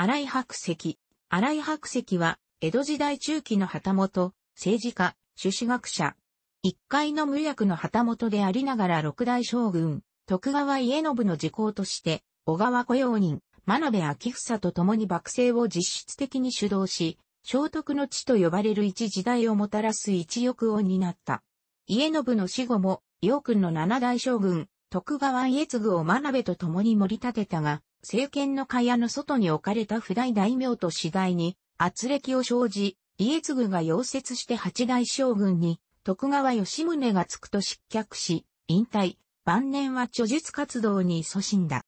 荒井白石。荒井白石は、江戸時代中期の旗本、政治家、朱子学者。一階の無役の旗本でありながら六代将軍、徳川家信の時効として、小川雇用人、真鍋昭房と共に幕政を実質的に主導し、聖徳の地と呼ばれる一時代をもたらす一翼を担った。家信の死後も、陽君の七代将軍、徳川家継を真鍋と共に盛り立てたが、政権の蚊帳の外に置かれた不代大名と次第に、圧力を生じ、家継が溶接して八代将軍に、徳川吉宗がつくと失脚し、引退、晩年は著述活動に勤しんだ。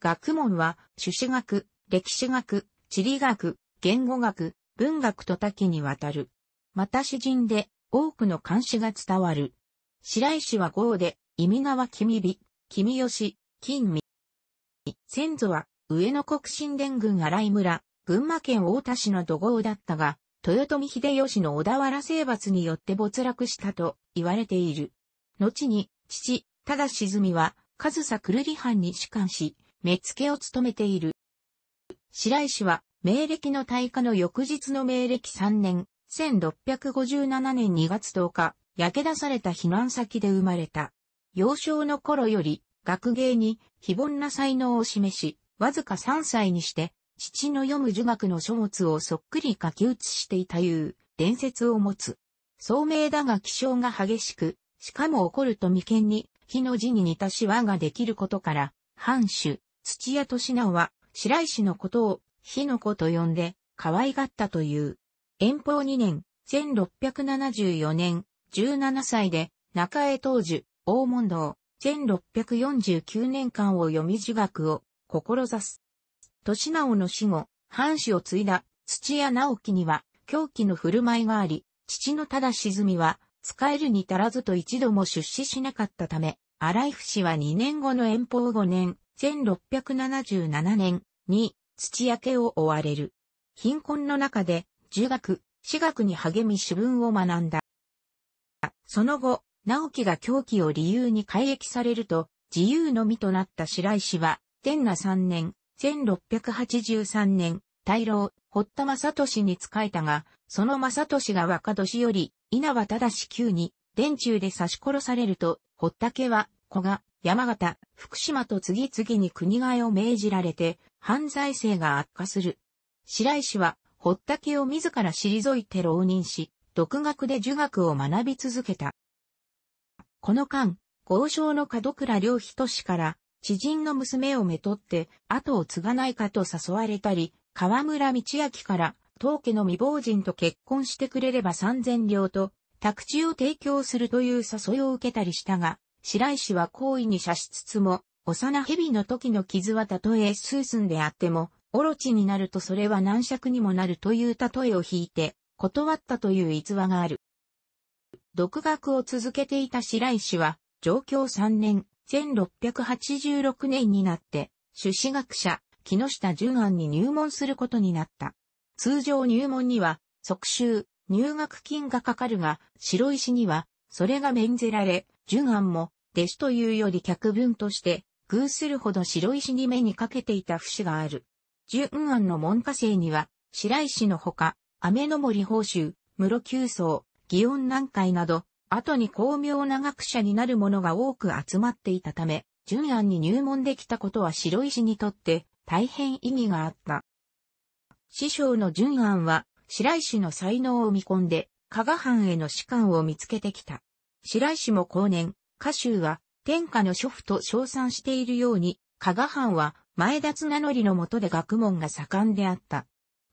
学問は、朱子学、歴史学、地理学、言語学、文学と多岐にわたる。また詩人で、多くの漢詩が伝わる。白石は豪で、意味川君美、君吉、金美、先祖は、上野国神殿郡荒井村、群馬県太田市の土豪だったが、豊臣秀吉の小田原征伐によって没落したと言われている。後に、父、忠みは、上総久留里藩に主管し、目付を務めている。白石は、明暦の大火の翌日の明暦3年、1657年2月10日、焼け出された避難先で生まれた。幼少の頃より、学芸に非凡な才能を示し、わずか3歳にして、父の読む儒学の書物をそっくり書き写していたいう伝説を持つ。聡明だが気性が激しく、しかも怒ると眉間に、火の字に似たシ話ができることから、藩主、土屋敏直は、白石のことを、火の子と呼んで、可愛がったという。遠方2年、1674年、17歳で、中江東樹、大門堂、1649年間を読み儒学を志す。年直の死後、藩主を継いだ土屋直樹には狂気の振る舞いがあり、父の忠沈は使えるに足らずと一度も出資しなかったため、荒井氏は2年後の遠方5年、1677年に土屋家を追われる。貧困の中で、儒学、私学に励み主文を学んだ。その後、直樹が狂気を理由に改役されると、自由の身となった白石は、天那3年、1683年、大老、堀田正俊に仕えたが、その正俊が若年より、稲葉正急に、電柱で刺し殺されると、堀田家は、古賀、山形、福島と次々に国替えを命じられて、犯罪性が悪化する。白石は、堀田家を自ら退いて浪人し、独学で儒学を学び続けた。この間、豪商の門倉良人氏から、知人の娘をめとって、後を継がないかと誘われたり、河村道明から、当家の未亡人と結婚してくれれば三千両と、宅地を提供するという誘いを受けたりしたが、白石は好意に射しつつも、幼蛇の時の傷はたとえ数寸であっても、オロチになるとそれは難尺にもなるという例えを引いて、断ったという逸話がある。独学を続けていた白石は、上京3年、1686年になって、朱子学者、木下淳安に入門することになった。通常入門には、即修、入学金がかかるが、白石には、それが免ぜられ、淳安も、弟子というより客分として、偶するほど白石に目にかけていた節がある。淳安の門下生には、白石のほか、雨の森報酬、室久層、祇園南海など、後に巧妙な学者になる者が多く集まっていたため、順安に入門できたことは白石にとって大変意義があった。師匠の順安は、白石の才能を見込んで、加賀藩への士官を見つけてきた。白石も後年、歌集は天下の諸府と称賛しているように、加賀藩は前田綱則の下で学問が盛んであった。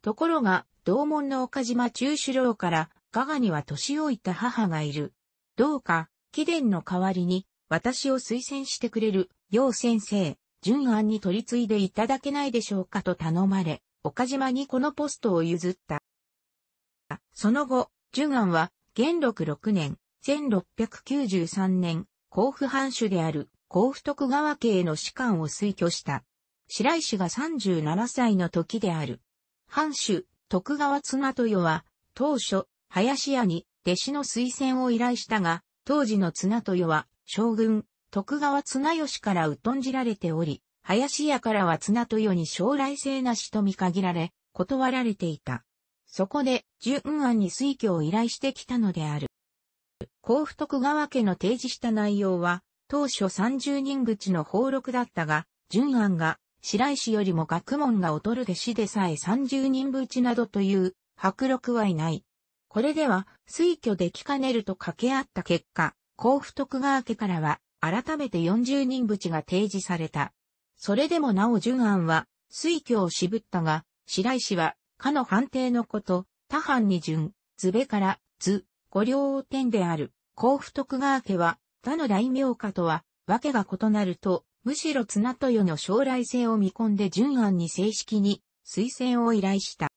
ところが、同門の岡島中首郎からガガには年老いた母がいる。どうか、貴殿の代わりに、私を推薦してくれる、陽先生、順安に取り継いでいただけないでしょうかと頼まれ、岡島にこのポストを譲った。その後、順安は、元禄6年、1693年、甲府藩主である甲府徳川家への士官を推挙した。白石が37歳の時である。藩主、徳川綱豊は、当初、林家に弟子の推薦を依頼したが、当時の綱豊は将軍、徳川綱吉から疎んじられており、林家からは綱豊に将来性なしと見限られ、断られていた。そこで、淳安に推挙を依頼してきたのである。甲府徳川家の提示した内容は、当初30人口の放録だったが、純安が、白石よりも学問が劣る弟子でさえ30人口などという、白録はいない。これでは推挙できかねると掛け合った結果、甲府徳川家からは改めて40人淵が提示された。それでもなお淳安は推挙を渋ったが、白石はかの判定のこと、他藩に順、図部から図、五両天である、甲府徳川家は他の大名家とは、わけが異なると、むしろ綱豊の将来性を見込んで淳安に正式に推薦を依頼した。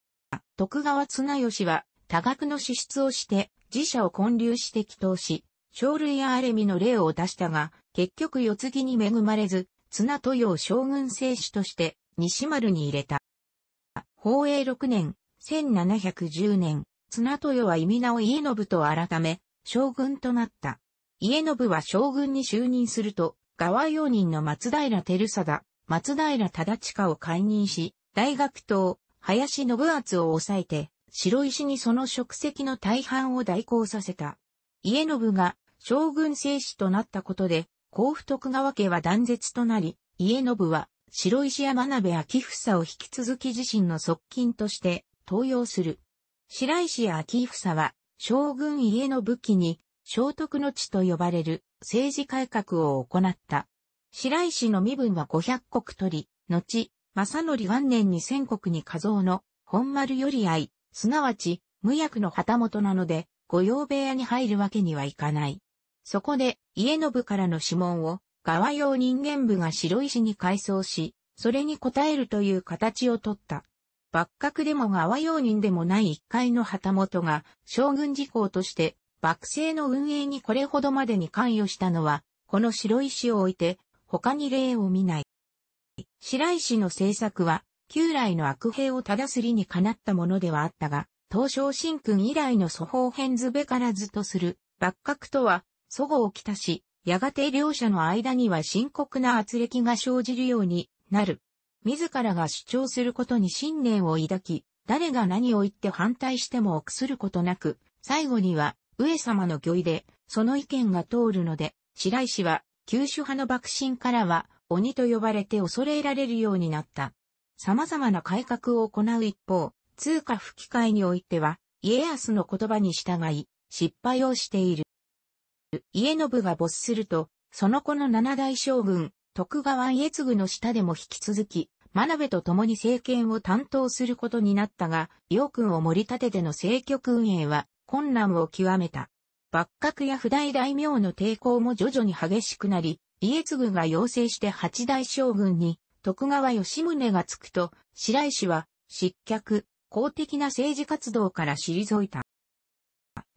徳川綱吉は多額の支出をして自社を混流して祈祷し、生類やアレミの例を出したが、結局世継ぎに恵まれず、綱豊を将軍聖主として西丸に入れた。宝永6年、1710年、綱豊は意味名を家信と改め、将軍となった。家信は将軍に就任すると、側用人の松平照貞、松平忠親を解任し、大学党、林信厚を抑えて、白石にその職責の大半を代行させた。家信が将軍正史となったことで、甲府徳川家は断絶となり、家信は白石や真鍋昭房を引き続き自身の側近として登用する。白石や昭房は将軍家の武器に聖徳の地と呼ばれる政治改革を行った。白石の身分は五百国取り、後、正則元年に千国に加増の本丸より愛、すなわち、無役の旗本なので、御用部屋に入るわけにはいかない。そこで、家信からの指紋を、側用人間部が白石に改装し、それに応えるという形をとった。幕閣でも側用人でもない一階の旗本が、将軍事項として、幕政の運営にこれほどまでに関与したのは、この白石を置いて、他に例を見ない。白石の政策は、旧来の悪兵を正す理にかなったものではあったが、東証新君以来の祖方変図べからずとする、幕閣とは、祖語をきたし、やがて両者の間には深刻な圧力が生じるようになる。自らが主張することに信念を抱き、誰が何を言って反対しても臆することなく、最後には、上様の御意で、その意見が通るので、白石は、九州派の幕臣からは、鬼と呼ばれて恐れられるようになった。様々な改革を行う一方、通貨不機会においては、家康の言葉に従い、失敗をしている。家信が没すると、その子の七代将軍、徳川家継の下でも引き続き、真鍋と共に政権を担当することになったが、陽君を盛り立てての政局運営は困難を極めた。幕閣や不代大名の抵抗も徐々に激しくなり、家継が要請して八代将軍に徳川吉宗がつくと、白石は、失脚、公的な政治活動から退いた。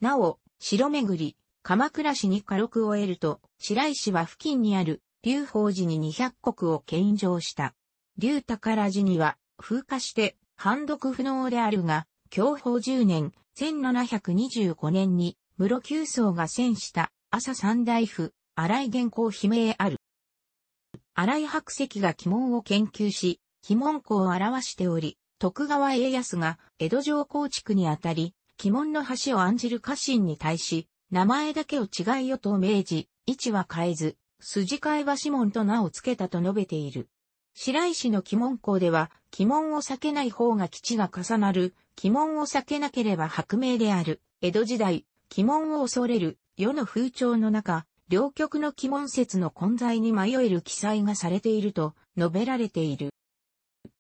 なお、城巡り、鎌倉市に家禄を得ると、白石は付近にある、龍宝寺に200国を献上した。龍宝寺には、風化して、判読不能であるが、享保10年、1725年に、室九層が戦した、朝三大夫、荒井玄光悲鳴ある。荒井白石が鬼門を研究し、鬼門校を表しており、徳川家康が江戸城構築にあたり、鬼門の橋を案じる家臣に対し、名前だけを違いよと命じ、位置は変えず、筋替え橋門と名を付けたと述べている。白石の鬼門校では、鬼門を避けない方が基地が重なる、鬼門を避けなければ白明である。江戸時代、鬼門を恐れる世の風潮の中、両極の鬼門説の混在に迷える記載がされていると述べられている。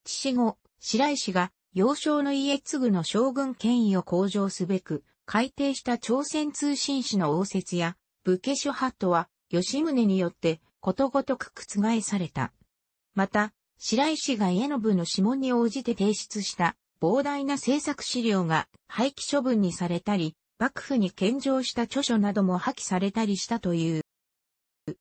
父後、白石が幼少の家継の将軍権威を向上すべく、改定した朝鮮通信使の応接や、武家諸派とは、吉宗によってことごとく覆された。また、白石が家の部の指紋に応じて提出した膨大な政策資料が廃棄処分にされたり、幕府に献上した著書なども破棄されたりしたという。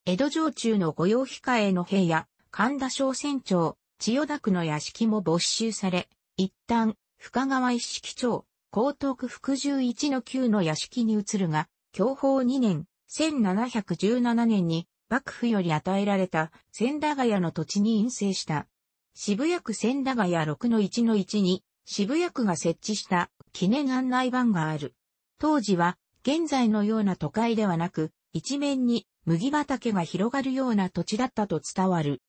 江戸城中の御用控えの兵や、神田小船長、千代田区の屋敷も没収され、一旦、深川一式町、江東区福十一の旧の屋敷に移るが、享保2年、1717年に、幕府より与えられた千駄ヶ谷の土地に陰性した。渋谷区千駄ヶ谷6の1の1に、渋谷区が設置した記念案内板がある。当時は現在のような都会ではなく、一面に麦畑が広がるような土地だったと伝わる。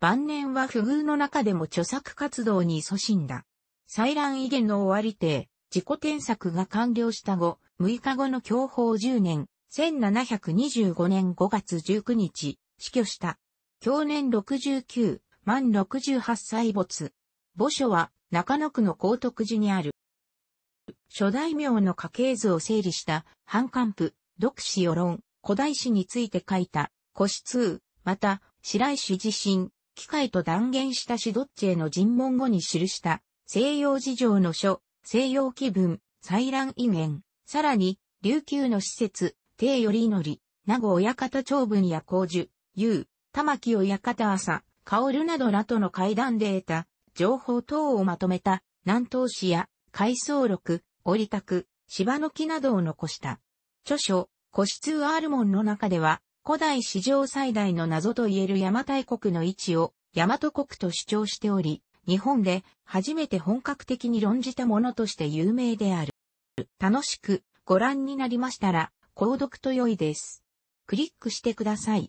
晩年は不遇の中でも著作活動に勤しんだ。採卵遺伝の終わり帝、自己添削が完了した後、6日後の享保10年、1725年5月19日、死去した。去年69、万68歳没。墓所は中野区の高徳寺にある。諸大名の家系図を整理した、反官譜、読史世論、古代史について書いた、古史通、また、白石自身、機械と断言したしどっちへの尋問後に記した、西洋事情の書、西洋気分、採覧異言、さらに、琉球の施設、帝頼則、名護親方長文や光樹、優、玉木親方朝、薫などらとの会談で得た、情報等をまとめた、南東史や、回想録、折く、芝の木などを残した。著書、古室アールモンの中では、古代史上最大の謎といえる邪馬台国の位置を、大和国と主張しており、日本で初めて本格的に論じたものとして有名である。楽しくご覧になりましたら、購読と良いです。クリックしてください。